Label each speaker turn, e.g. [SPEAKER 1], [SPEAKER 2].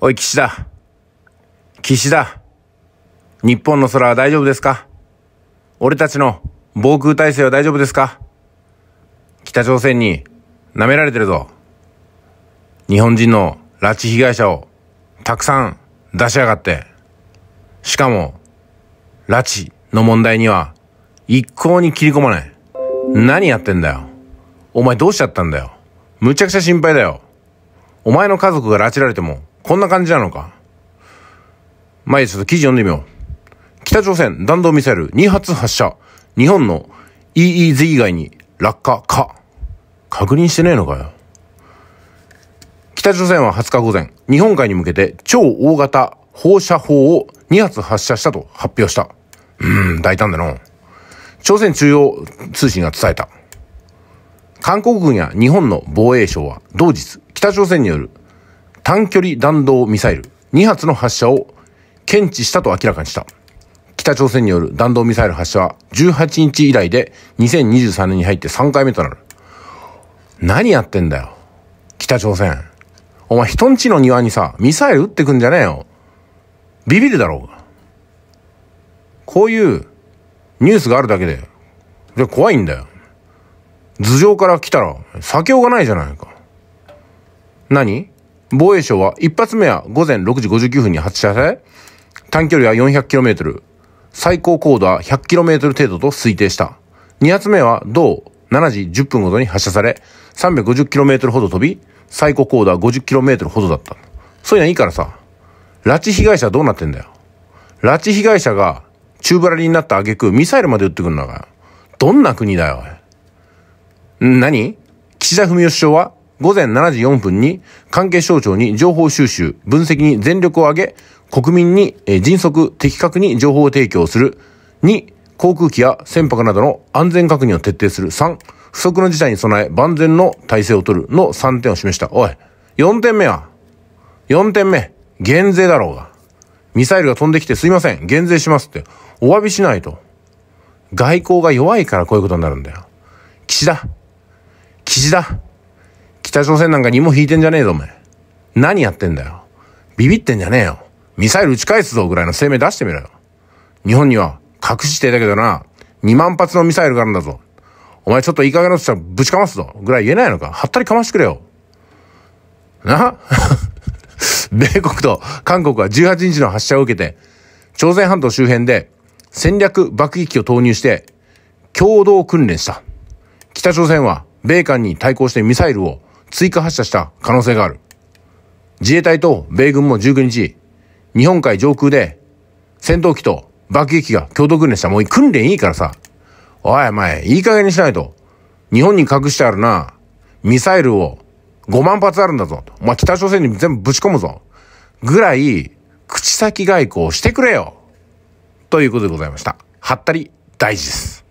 [SPEAKER 1] おい、岸田。岸田。日本の空は大丈夫ですか俺たちの防空体制は大丈夫ですか北朝鮮に舐められてるぞ。日本人の拉致被害者をたくさん出しやがって。しかも、拉致の問題には一向に切り込まない。何やってんだよ。お前どうしちゃったんだよ。むちゃくちゃ心配だよ。お前の家族が拉致られてもこんな感じなのか。まあ、ちょっと記事読んでみよう。北朝鮮弾道ミサイル2発発射。日本の EEZ 以外に落下か。確認してねえのかよ。北朝鮮は20日午前、日本海に向けて超大型放射砲を2発発射したと発表した。うーん、大胆だな。朝鮮中央通信が伝えた。韓国軍や日本の防衛省は同日、北朝鮮による短距離弾道ミサイル2発の発射を検知したと明らかにした。北朝鮮による弾道ミサイル発射は18日以来で2023年に入って3回目となる。何やってんだよ。北朝鮮。お前人んちの庭にさ、ミサイル撃ってくんじゃねえよ。ビビるだろうが。こういうニュースがあるだけで、で怖いんだよ。頭上から来たら避けようがないじゃないか。何防衛省は一発目は午前6時59分に発射され、短距離は 400km、最高高度は 100km 程度と推定した。二発目は同7時10分ごとに発射され、350km ほど飛び、最高高度は 50km ほどだった。そういうのはいいからさ、拉致被害者はどうなってんだよ。拉致被害者が宙ぶりになった挙句、ミサイルまで撃ってくるんだから。どんな国だよ、何岸田文雄首相は午前7時4分に関係省庁に情報収集、分析に全力を挙げ、国民に迅速、的確に情報提供する。2、航空機や船舶などの安全確認を徹底する。3、不測の事態に備え万全の体制を取るの3点を示した。おい、4点目は ?4 点目。減税だろうが。ミサイルが飛んできてすいません。減税しますって。お詫びしないと。外交が弱いからこういうことになるんだよ。岸田。岸田。北朝鮮なんかにも引いてんじゃねえぞ、お前。何やってんだよ。ビビってんじゃねえよ。ミサイル撃ち返すぞぐらいの声明出してみろよ。日本には、隠してだけどな、2万発のミサイルがあるんだぞ。お前ちょっといい加減なとしたらぶちかますぞ。ぐらい言えないのか。はったりかましてくれよ。な 米国と韓国は18日の発射を受けて、朝鮮半島周辺で戦略爆撃機を投入して共同訓練した。北朝鮮は米韓に対抗してミサイルを追加発射した可能性がある。自衛隊と米軍も19日、日本海上空で戦闘機と爆撃機が共同訓練した。もう訓練いいからさ。おい、お前、いい加減にしないと。日本に隠してあるな、ミサイルを5万発あるんだぞ。お前、北朝鮮に全部ぶち込むぞ。ぐらい、口先外交してくれよ。ということでございました。はったり、大事です。